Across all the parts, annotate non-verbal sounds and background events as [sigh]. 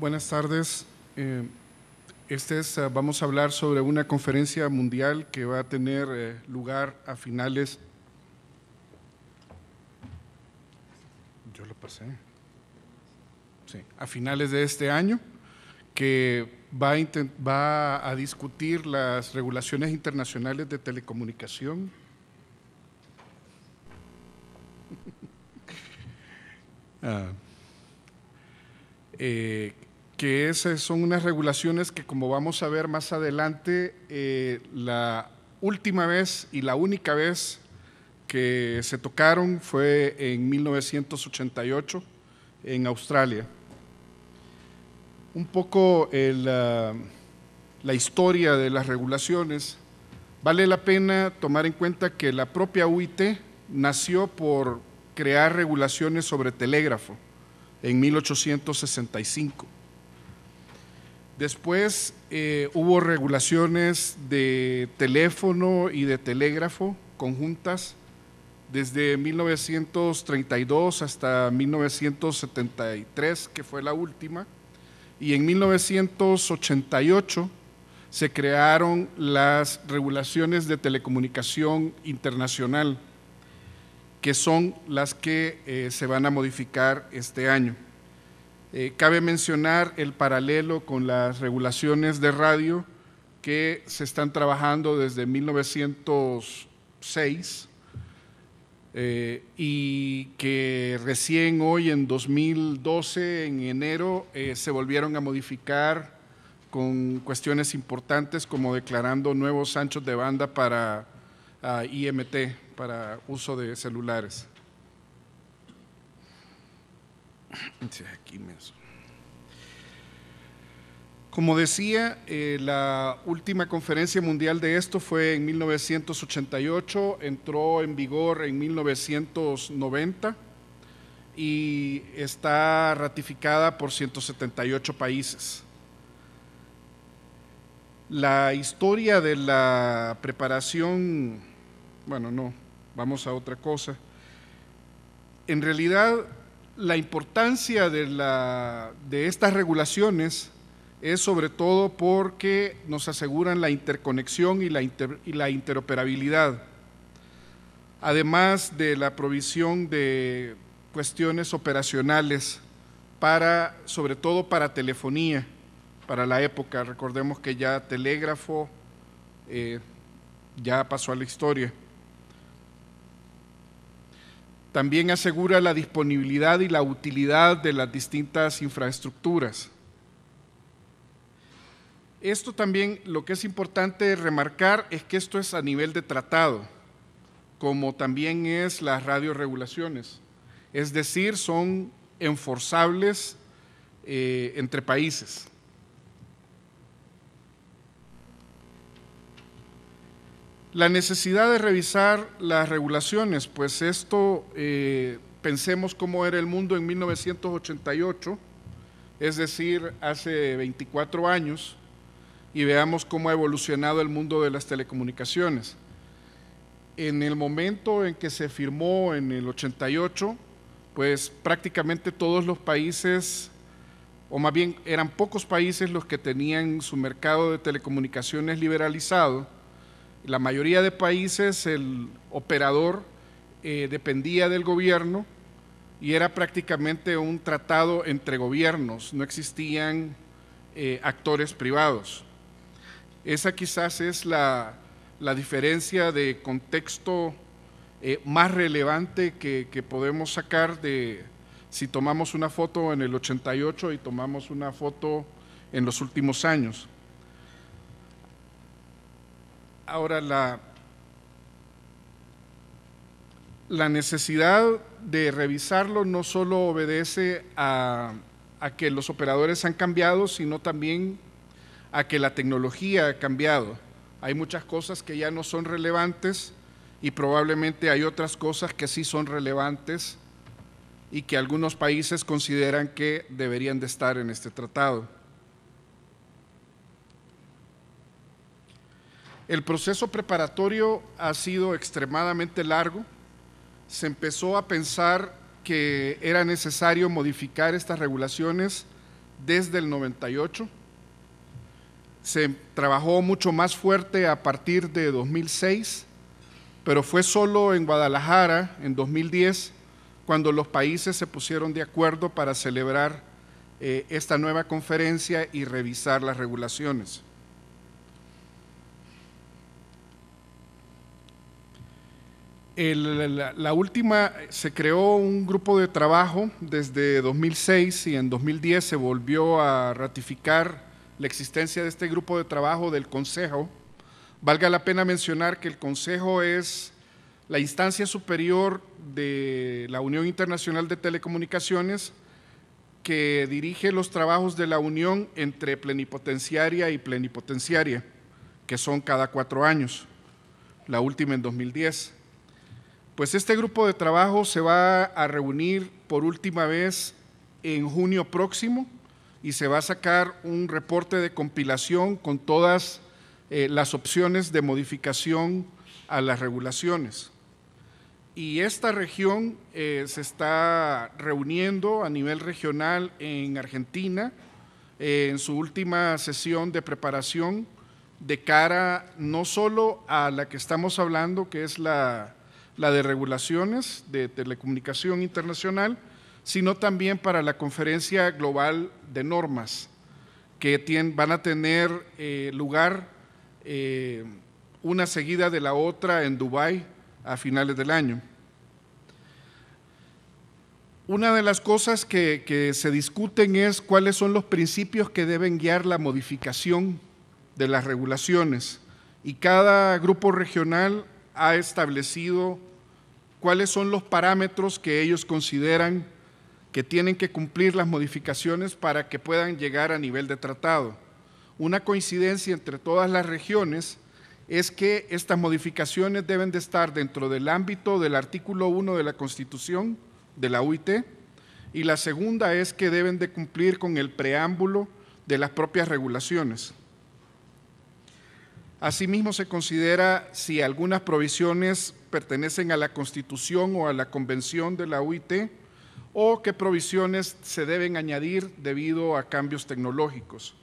Buenas tardes. Eh, este es, eh, vamos a hablar sobre una conferencia mundial que va a tener eh, lugar a finales. Yo lo pasé. Sí, a finales de este año, que va a, va a discutir las regulaciones internacionales de telecomunicación. [laughs] ah. eh, que esas son unas regulaciones que, como vamos a ver más adelante, eh, la última vez y la única vez que se tocaron fue en 1988 en Australia. Un poco eh, la, la historia de las regulaciones. Vale la pena tomar en cuenta que la propia UIT nació por crear regulaciones sobre telégrafo en 1865 Después eh, hubo regulaciones de teléfono y de telégrafo conjuntas desde 1932 hasta 1973, que fue la última, y en 1988 se crearon las regulaciones de telecomunicación internacional, que son las que eh, se van a modificar este año. Eh, cabe mencionar el paralelo con las regulaciones de radio que se están trabajando desde 1906 eh, y que recién hoy en 2012, en enero, eh, se volvieron a modificar con cuestiones importantes como declarando nuevos anchos de banda para ah, IMT, para uso de celulares. Como decía, eh, la última conferencia mundial de esto fue en 1988, entró en vigor en 1990 y está ratificada por 178 países. La historia de la preparación, bueno, no, vamos a otra cosa. En realidad, la importancia de, estas regulaciones es sobre todo porque nos aseguran la interconexión y la, interoperabilidad, además de la provisión de cuestiones operacionales para, sobre todo para telefonía, para la época. Recordemos que ya telégrafo eh, ya pasó a la historia. También asegura la disponibilidad y la utilidad de las distintas infraestructuras. Esto también lo que es importante remarcar es que esto es a nivel de tratado, como también es las radioregulaciones. Es decir, son enforzables eh, entre países. La necesidad de revisar las regulaciones, pues esto, eh, pensemos cómo era el mundo en 1988, es decir, hace 24 años, y veamos cómo ha evolucionado el mundo de las telecomunicaciones. En el momento en que se firmó en el 88, pues prácticamente todos los países, o más bien eran pocos países los que tenían su mercado de telecomunicaciones liberalizado, la mayoría de países el operador eh, dependía del gobierno y era prácticamente un tratado entre gobiernos, no existían eh, actores privados. Esa quizás es la, diferencia de contexto eh, más relevante que, que, podemos sacar de si tomamos una foto en el 88 y tomamos una foto en los últimos años. Ahora, la, la necesidad de revisarlo no solo obedece a, a, que los operadores han cambiado, sino también a que la tecnología ha cambiado. Hay muchas cosas que ya no son relevantes y probablemente hay otras cosas que sí son relevantes y que algunos países consideran que deberían de estar en este tratado. El proceso preparatorio ha sido extremadamente largo. Se empezó a pensar que era necesario modificar estas regulaciones desde el 98. Se trabajó mucho más fuerte a partir de 2006, pero fue solo en Guadalajara, en 2010, cuando los países se pusieron de acuerdo para celebrar eh, esta nueva conferencia y revisar las regulaciones. la, la, última, se creó un grupo de trabajo desde 2006 y en 2010 se volvió a ratificar la existencia de este grupo de trabajo del Consejo. Valga la pena mencionar que el Consejo es la instancia superior de la Unión Internacional de Telecomunicaciones que dirige los trabajos de la Unión entre plenipotenciaria y plenipotenciaria, que son cada cuatro años, la última en 2010. Pues este grupo de trabajo se va a reunir por última vez en junio próximo y se va a sacar un reporte de compilación con todas eh, las opciones de modificación a las regulaciones. Y esta región eh, se está reuniendo a nivel regional en Argentina eh, en su última sesión de preparación de cara no solo a la que estamos hablando, que es la la de regulaciones de telecomunicación internacional, sino también para la conferencia global de normas, que van a tener eh, lugar eh, una seguida de la otra en Dubái a finales del año. Una de las cosas que, que se discuten es cuáles son los principios que deben guiar la modificación de las regulaciones y cada grupo regional ha establecido cuáles son los parámetros que ellos consideran que tienen que cumplir las modificaciones para que puedan llegar a nivel de tratado. Una coincidencia entre todas las regiones es que estas modificaciones deben de estar dentro del ámbito del artículo 1 de la Constitución de la UIT y la segunda es que deben de cumplir con el preámbulo de las propias regulaciones. Asimismo, se considera si algunas provisiones pertenecen a la Constitución o a la Convención de la UIT o qué provisiones se deben añadir debido a cambios tecnológicos.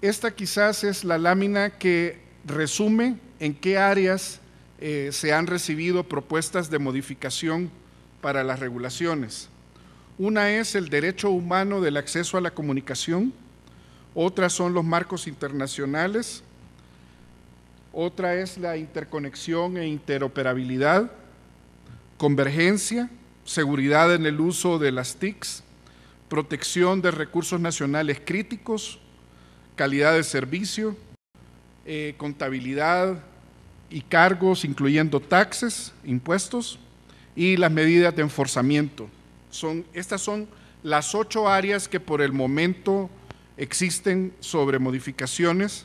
Esta quizás es la lámina que resume en qué áreas eh, se han recibido propuestas de modificación para las regulaciones. Una es el derecho humano del acceso a la comunicación, otras son los marcos internacionales, otra es la interconexión e interoperabilidad, convergencia, seguridad en el uso de las TICs, protección de recursos nacionales críticos, calidad de servicio, eh, contabilidad y cargos, incluyendo taxes, impuestos, y las medidas de enforzamiento. Son, estas son las ocho áreas que por el momento existen sobre modificaciones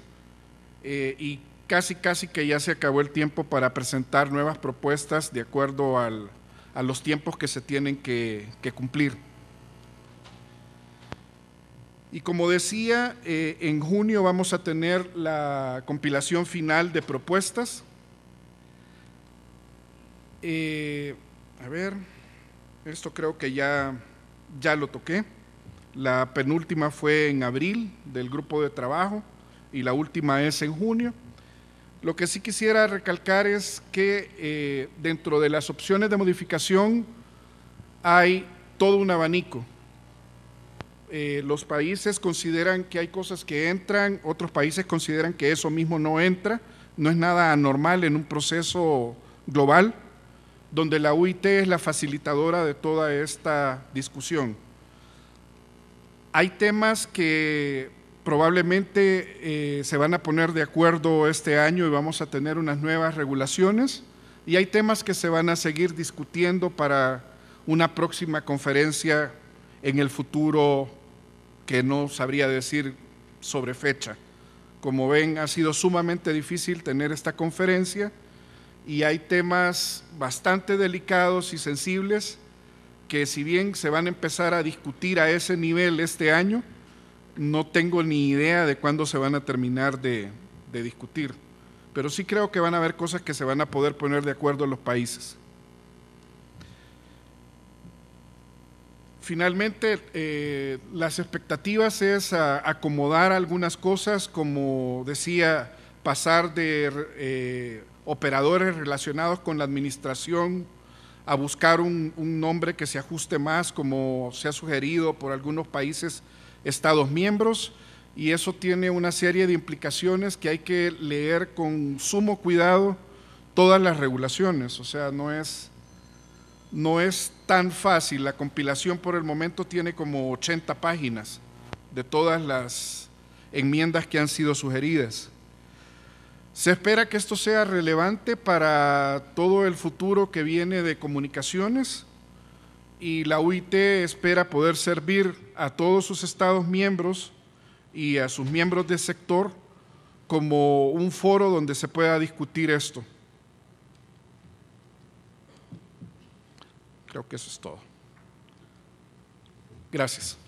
eh, y casi casi que ya se acabó el tiempo para presentar nuevas propuestas de acuerdo al, a los tiempos que se tienen que, cumplir. Y como decía, eh, en junio vamos a tener la compilación final de propuestas. Eh, a ver, esto creo que ya, ya lo toqué. La penúltima fue en abril del grupo de trabajo y la última es en junio. Lo que sí quisiera recalcar es que eh, dentro de las opciones de modificación hay todo un abanico. Eh, los países consideran que hay cosas que entran, otros países consideran que eso mismo no entra. No es nada anormal en un proceso global donde la UIT es la facilitadora de toda esta discusión. Hay temas que probablemente eh, se van a poner de acuerdo este año y vamos a tener unas nuevas regulaciones y hay temas que se van a seguir discutiendo para una próxima conferencia en el futuro que no sabría decir sobre fecha. Como ven, ha sido sumamente difícil tener esta conferencia y hay temas bastante delicados y sensibles que si bien se van a empezar a discutir a ese nivel este año, no tengo ni idea de cuándo se van a terminar de, discutir. Pero sí creo que van a haber cosas que se van a poder poner de acuerdo los países. Finalmente, eh, las expectativas es acomodar algunas cosas, como decía, pasar de eh, operadores relacionados con la administración a buscar un, nombre que se ajuste más, como se ha sugerido por algunos países, Estados miembros, y eso tiene una serie de implicaciones que hay que leer con sumo cuidado todas las regulaciones, o sea, no es, no es tan fácil, la compilación por el momento tiene como 80 páginas de todas las enmiendas que han sido sugeridas. Se espera que esto sea relevante para todo el futuro que viene de comunicaciones y la UIT espera poder servir a todos sus estados miembros y a sus miembros del sector como un foro donde se pueda discutir esto. Creo que eso es todo. Gracias.